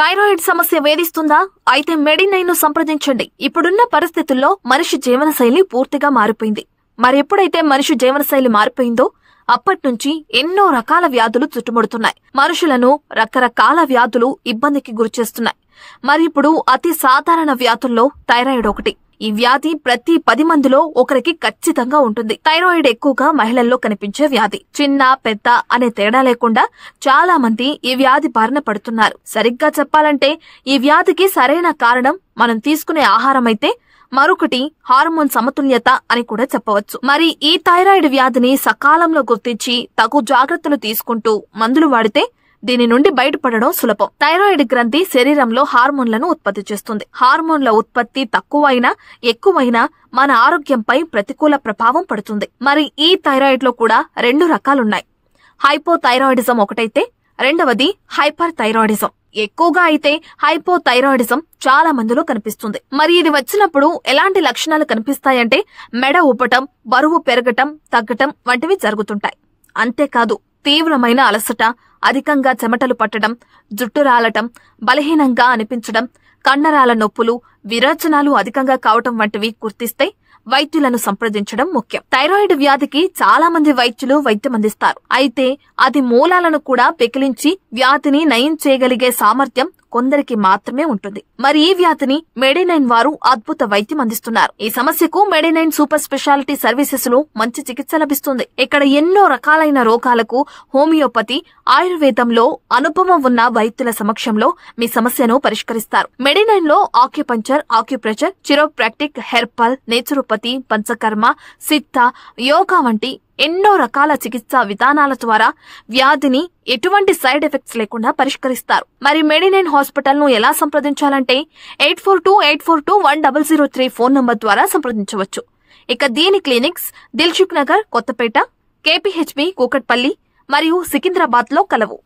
thyroid సమస్య వేధిస్తుందా అయితే మెడినైను సంప్రదించండి ఇప్పుడున్న పరిస్థితుల్లో మనిషి జీవనశైలి పూర్తిగా మారిపోయింది మరి ఎప్పుడైతే మనిషి జీవనశైలి మారిపోయిందో అప్పటినుంచి ఎన్నో రకాల వ్యాధులు చుట్టుముడుతున్నాయి మనుషులను రకరకాల వ్యాధులు ఇబ్బందికి గురిచేస్తున్నాయి మరి ఇప్పుడు అతి సాధారణ వ్యాధుల్లో థైరాయిడ్ ఒకటి ఈ వ్యాధి ప్రతి పది మందిలో ఒకరికి ఖచ్చితంగా ఉంటుంది థైరాయిడ్ ఎక్కువగా మహిళల్లో కనిపించే వ్యాధి చిన్న పెద్ద అనే తేడా లేకుండా చాలా మంది ఈ వ్యాధి బారిన పడుతున్నారు సరిగ్గా చెప్పాలంటే ఈ వ్యాధికి సరైన కారణం మనం తీసుకునే ఆహారం అయితే మరొకటి హార్మోన్ సమతుల్యత అని కూడా చెప్పవచ్చు మరి ఈ థైరాయిడ్ వ్యాధిని సకాలంలో గుర్తించి తగు జాగ్రత్తలు తీసుకుంటూ మందులు వాడితే దీని నుండి బయటపడడం సులభం థైరాయిడ్ గ్రంథి శరీరంలో హార్మోన్లను ఉత్పత్తి చేస్తుంది హార్మోన్ల ఉత్పత్తి తక్కువైనా ఎక్కువైనా మన ఆరోగ్యంపై ప్రతికూల ప్రభావం పడుతుంది మరి ఈ థైరాయిడ్ లో కూడా రెండు రకాలున్నాయి హైపోథైరాయిడిజం ఒకటైతే రెండవది హైపర్ థైరాయిడిజం ఎక్కువగా అయితే హైపోథైరాయిడిజం చాలా మందిలో కనిపిస్తుంది మరి ఇది వచ్చినప్పుడు ఎలాంటి లక్షణాలు కనిపిస్తాయంటే మెడ ఊపటం బరువు పెరగటం తగ్గటం వంటివి జరుగుతుంటాయి అంతేకాదు తీవ్రమైన అలసట అధికంగా చెమటలు పట్టడం జుట్టు రాలటం బలహీనంగా అనిపించడం కండరాల నొప్పులు విరోచనాలు అధికంగా కావటం వంటివి గుర్తిస్తే వైద్యులను సంప్రదించడం ముఖ్యం థైరాయిడ్ వ్యాధికి చాలా మంది వైద్యులు వైద్యం అందిస్తారు అయితే అది మూలాలను కూడా పెకిలించి వ్యాధిని నయం చేయగలిగే సామర్థ్యం కొందరికి మాత్రమే ఉంటుంది మరి ఈ వ్యాధిని మెడినైన్ వారు అద్భుత వైద్యం అందిస్తున్నారు ఈ సమస్యకు మెడినైన్ సూపర్ స్పెషాలిటీ సర్వీసెస్ లో మంచి చికిత్స లభిస్తుంది ఇక్కడ ఎన్నో రకాలైన రోగాలకు హోమియోపతి ఆయుర్వేదంలో అనుభవం ఉన్న వైద్యుల సమక్షంలో మీ సమస్యను పరిష్కరిస్తారు మెడినైన్ లో acupuncture acupressure chiropractic herbal naturopathy panchakarma Siddha yoga వంటి ఎన్నో రకాల చికిత్సా విధానాల ద్వారా వ్యాధిని ఎటువంటి సైడ్ ఎఫెక్ట్స్ లేకుండా పరిష్కరిస్తారు మరి మెడినైన్ హాస్పిటల్ ను ఎలా సంప్రదించాలంటే eight four two eight four two one double zero three phone number ద్వారా సంప్రదించవచ్చు ఇక దీని clinics Dilsukhnagar Kothapet KPHB Kukatpally మరియు సికింద్రాబాద్ లో కలవు